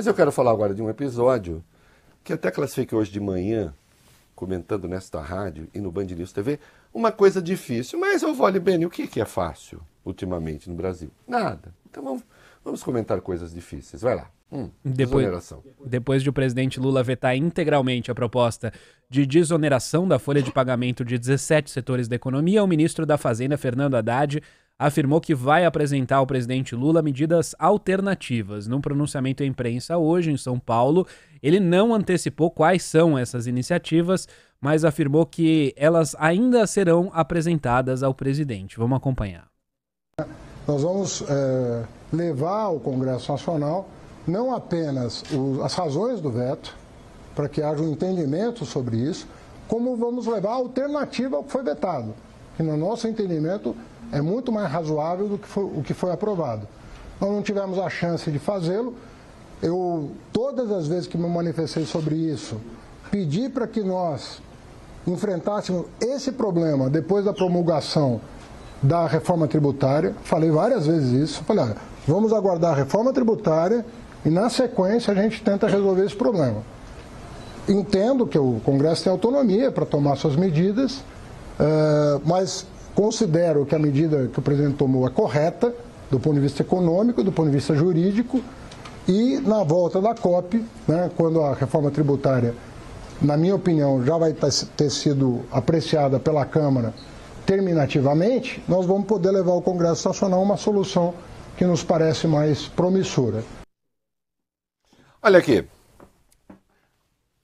Mas eu quero falar agora de um episódio que até classifiquei hoje de manhã, comentando nesta rádio e no Band News TV, uma coisa difícil. Mas, eu vou bem, o que, é fácil ultimamente no Brasil? Nada. Então vamos, vamos comentar coisas difíceis. Vai lá. Hum, depois, desoneração. depois de o presidente Lula vetar integralmente a proposta de desoneração da folha de pagamento de 17 setores da economia, o ministro da Fazenda, Fernando Haddad, afirmou que vai apresentar ao presidente Lula medidas alternativas. Num pronunciamento à imprensa hoje em São Paulo, ele não antecipou quais são essas iniciativas, mas afirmou que elas ainda serão apresentadas ao presidente. Vamos acompanhar. Nós vamos é, levar ao Congresso Nacional não apenas as razões do veto, para que haja um entendimento sobre isso, como vamos levar a alternativa ao que foi vetado, que no nosso entendimento é muito mais razoável do que foi, o que foi aprovado. Nós não tivemos a chance de fazê-lo. Eu, todas as vezes que me manifestei sobre isso, pedi para que nós enfrentássemos esse problema depois da promulgação da reforma tributária. Falei várias vezes isso. Falei, olha, vamos aguardar a reforma tributária e, na sequência, a gente tenta resolver esse problema. Entendo que o Congresso tem autonomia para tomar suas medidas, eh, mas Considero que a medida que o presidente tomou é correta, do ponto de vista econômico, do ponto de vista jurídico, e na volta da COP, né, quando a reforma tributária, na minha opinião, já vai ter sido apreciada pela Câmara terminativamente, nós vamos poder levar ao Congresso Nacional uma solução que nos parece mais promissora. Olha aqui.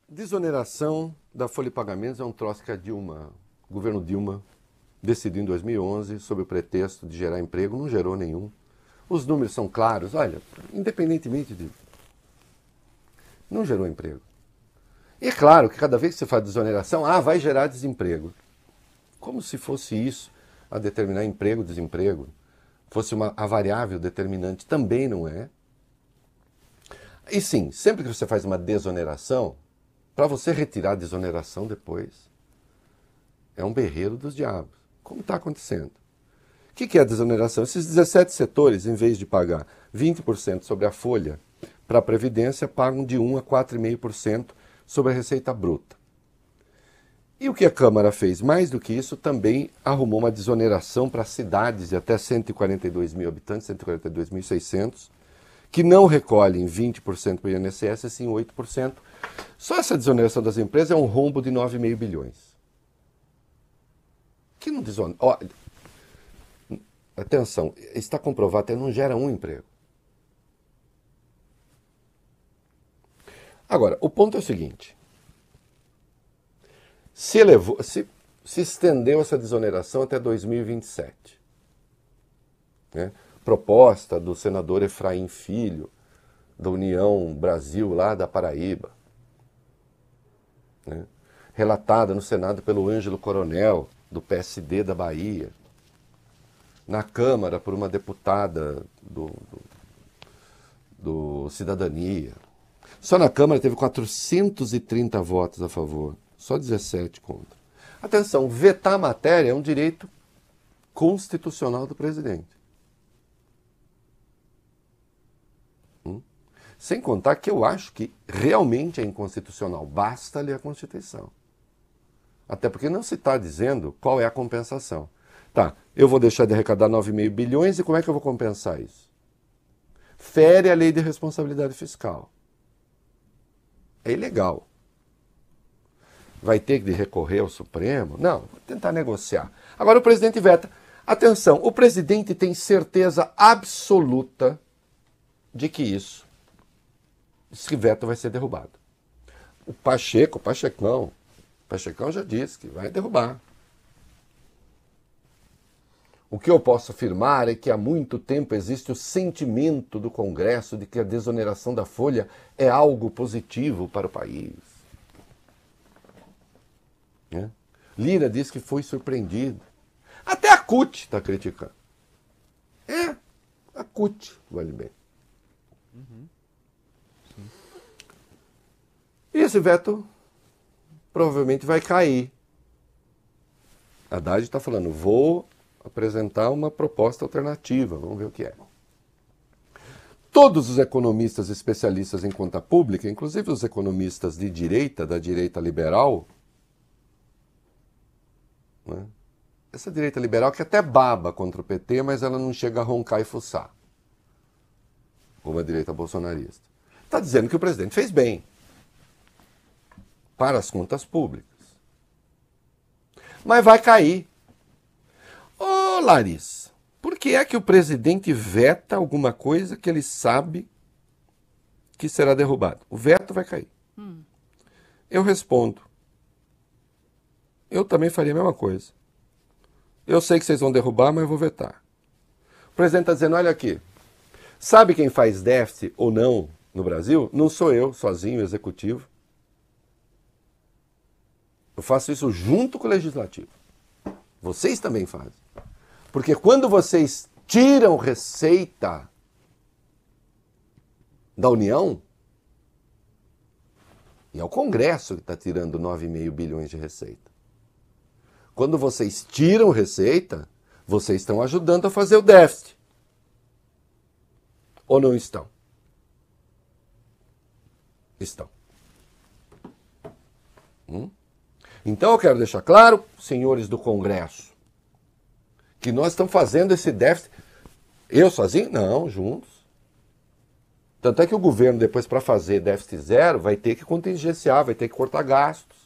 Desoneração da folha de pagamentos é um troço que a é Dilma, o governo Dilma decidido em 2011, sob o pretexto de gerar emprego, não gerou nenhum. Os números são claros, olha, independentemente de. Não gerou emprego. E é claro que cada vez que você faz desoneração, ah, vai gerar desemprego. Como se fosse isso a determinar emprego, desemprego, fosse uma a variável determinante, também não é. E sim, sempre que você faz uma desoneração, para você retirar a desoneração depois, é um berreiro dos diabos como está acontecendo. O que, que é desoneração? Esses 17 setores, em vez de pagar 20% sobre a folha para a Previdência, pagam de 1% a 4,5% sobre a receita bruta. E o que a Câmara fez? Mais do que isso, também arrumou uma desoneração para cidades de até 142 mil habitantes, 142.600, que não recolhem 20% para o INSS, sim 8%. Só essa desoneração das empresas é um rombo de 9,5 bilhões que não desonera? Oh, atenção, está comprovado até não gera um emprego. Agora, o ponto é o seguinte: se, elevou, se, se estendeu essa desoneração até 2027. Né? Proposta do senador Efraim Filho, da União Brasil, lá da Paraíba. Né? Relatada no Senado pelo Ângelo Coronel, do PSD da Bahia, na Câmara por uma deputada do, do, do Cidadania. Só na Câmara teve 430 votos a favor, só 17 contra. Atenção, vetar a matéria é um direito constitucional do presidente. Hum? Sem contar que eu acho que realmente é inconstitucional. Basta ler a Constituição. Até porque não se está dizendo qual é a compensação. Tá, eu vou deixar de arrecadar 9,5 bilhões e como é que eu vou compensar isso? Fere a lei de responsabilidade fiscal. É ilegal. Vai ter que recorrer ao Supremo? Não, vou tentar negociar. Agora o presidente veta. Atenção, o presidente tem certeza absoluta de que isso, esse veto vai ser derrubado. O Pacheco, o Pachecão, Pachecão já disse que vai derrubar. O que eu posso afirmar é que há muito tempo existe o sentimento do Congresso de que a desoneração da folha é algo positivo para o país. É. Lira diz que foi surpreendido. Até a CUT está criticando. É, a CUT vale bem. Uhum. E esse veto provavelmente vai cair. Haddad está falando, vou apresentar uma proposta alternativa, vamos ver o que é. Todos os economistas especialistas em conta pública, inclusive os economistas de direita, da direita liberal, né? essa direita liberal que até baba contra o PT, mas ela não chega a roncar e fuçar, como a direita bolsonarista, está dizendo que o presidente fez bem para as contas públicas. Mas vai cair. Ô, oh, Larissa, por que é que o presidente veta alguma coisa que ele sabe que será derrubado? O veto vai cair. Hum. Eu respondo. Eu também faria a mesma coisa. Eu sei que vocês vão derrubar, mas eu vou vetar. O presidente está dizendo: olha aqui, sabe quem faz déficit ou não no Brasil? Não sou eu, sozinho, executivo. Eu faço isso junto com o legislativo. Vocês também fazem. Porque quando vocês tiram receita da União, e é o Congresso que está tirando 9,5 bilhões de receita. Quando vocês tiram receita, vocês estão ajudando a fazer o déficit. Ou não estão? Estão. Hum? Então eu quero deixar claro, senhores do Congresso, que nós estamos fazendo esse déficit. Eu sozinho? Não, juntos. Tanto é que o governo, depois, para fazer déficit zero, vai ter que contingenciar, vai ter que cortar gastos.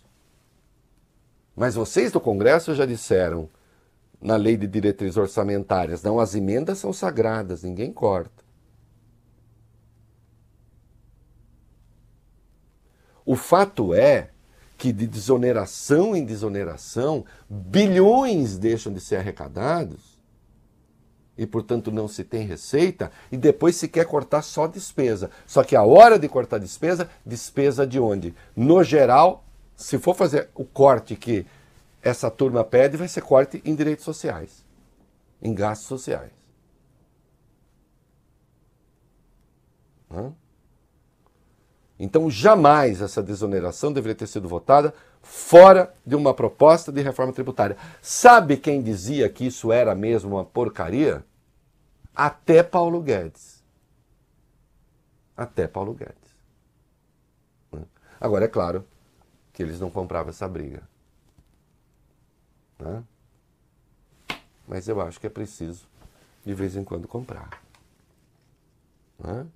Mas vocês do Congresso já disseram na lei de diretrizes orçamentárias: não, as emendas são sagradas, ninguém corta. O fato é que de desoneração em desoneração, bilhões deixam de ser arrecadados e, portanto, não se tem receita, e depois se quer cortar só despesa. Só que a hora de cortar despesa, despesa de onde? No geral, se for fazer o corte que essa turma pede, vai ser corte em direitos sociais, em gastos sociais. Hã? Então, jamais essa desoneração deveria ter sido votada fora de uma proposta de reforma tributária. Sabe quem dizia que isso era mesmo uma porcaria? Até Paulo Guedes. Até Paulo Guedes. Agora, é claro que eles não compravam essa briga. Né? Mas eu acho que é preciso, de vez em quando, comprar. Né?